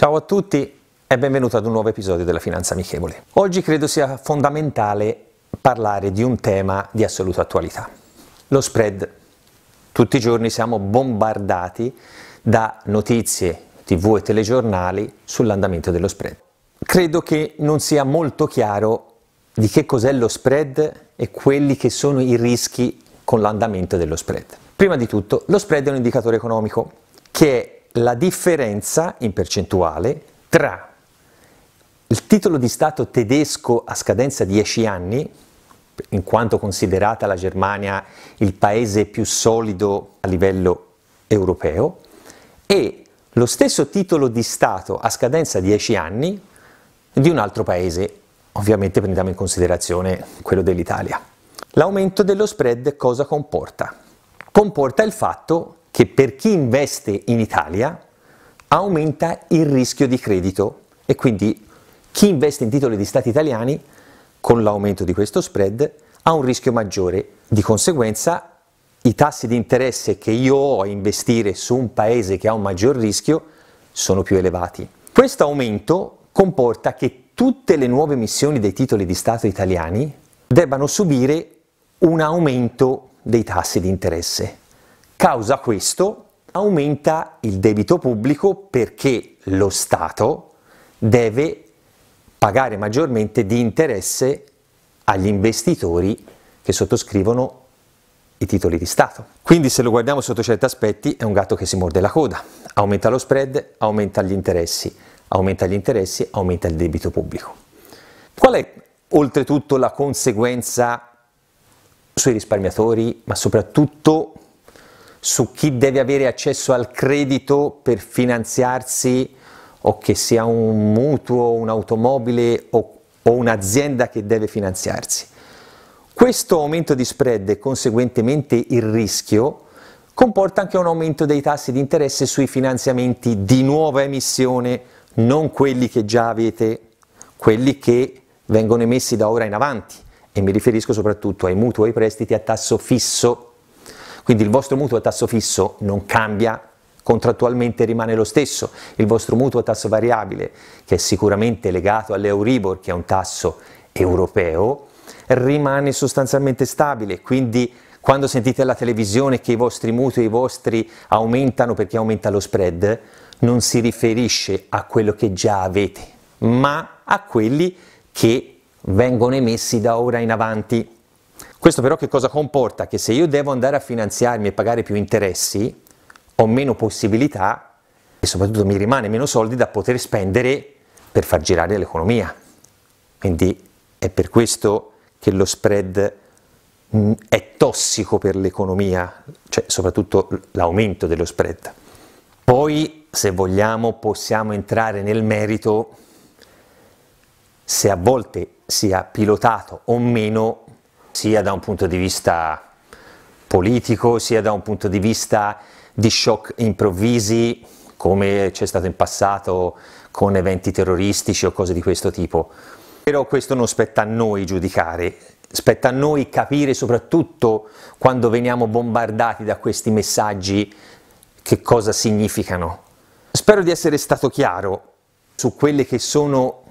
Ciao a tutti e benvenuto ad un nuovo episodio della Finanza Amichevole. Oggi credo sia fondamentale parlare di un tema di assoluta attualità, lo spread. Tutti i giorni siamo bombardati da notizie, tv e telegiornali sull'andamento dello spread. Credo che non sia molto chiaro di che cos'è lo spread e quelli che sono i rischi con l'andamento dello spread. Prima di tutto, lo spread è un indicatore economico che è la differenza in percentuale tra il titolo di Stato tedesco a scadenza 10 anni, in quanto considerata la Germania il paese più solido a livello europeo, e lo stesso titolo di Stato a scadenza 10 anni di un altro paese, ovviamente prendiamo in considerazione quello dell'Italia. L'aumento dello spread cosa comporta? Comporta il fatto che per chi investe in Italia aumenta il rischio di credito e quindi chi investe in titoli di Stati italiani con l'aumento di questo spread ha un rischio maggiore. Di conseguenza i tassi di interesse che io ho a investire su un paese che ha un maggior rischio sono più elevati. Questo aumento comporta che tutte le nuove emissioni dei titoli di Stato italiani debbano subire un aumento dei tassi di interesse. Causa questo aumenta il debito pubblico perché lo Stato deve pagare maggiormente di interesse agli investitori che sottoscrivono i titoli di Stato. Quindi se lo guardiamo sotto certi aspetti è un gatto che si morde la coda, aumenta lo spread, aumenta gli interessi, aumenta gli interessi, aumenta il debito pubblico. Qual è oltretutto la conseguenza sui risparmiatori, ma soprattutto su chi deve avere accesso al credito per finanziarsi o che sia un mutuo, un'automobile o, o un'azienda che deve finanziarsi. Questo aumento di spread e conseguentemente il rischio comporta anche un aumento dei tassi di interesse sui finanziamenti di nuova emissione, non quelli che già avete, quelli che vengono emessi da ora in avanti e mi riferisco soprattutto ai mutui e ai prestiti a tasso fisso quindi il vostro mutuo a tasso fisso non cambia, contrattualmente rimane lo stesso, il vostro mutuo a tasso variabile, che è sicuramente legato all'Euribor, che è un tasso europeo, rimane sostanzialmente stabile, quindi quando sentite alla televisione che i vostri mutui i vostri aumentano perché aumenta lo spread, non si riferisce a quello che già avete, ma a quelli che vengono emessi da ora in avanti. Questo però che cosa comporta? Che se io devo andare a finanziarmi e pagare più interessi, ho meno possibilità e soprattutto mi rimane meno soldi da poter spendere per far girare l'economia. Quindi è per questo che lo spread mm, è tossico per l'economia, cioè soprattutto l'aumento dello spread. Poi, se vogliamo, possiamo entrare nel merito se a volte sia pilotato o meno sia da un punto di vista politico, sia da un punto di vista di shock improvvisi, come c'è stato in passato con eventi terroristici o cose di questo tipo. Però questo non spetta a noi giudicare, spetta a noi capire soprattutto quando veniamo bombardati da questi messaggi che cosa significano. Spero di essere stato chiaro su quelle che sono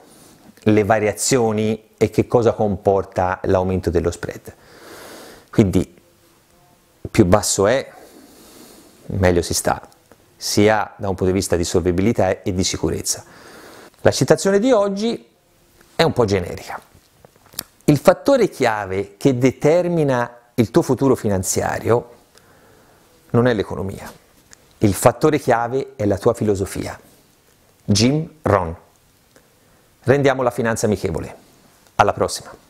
le variazioni e che cosa comporta l'aumento dello spread. Quindi più basso è, meglio si sta, sia da un punto di vista di solvibilità e di sicurezza. La citazione di oggi è un po' generica. Il fattore chiave che determina il tuo futuro finanziario non è l'economia, il fattore chiave è la tua filosofia. Jim Ron. Rendiamo la finanza amichevole. Alla prossima!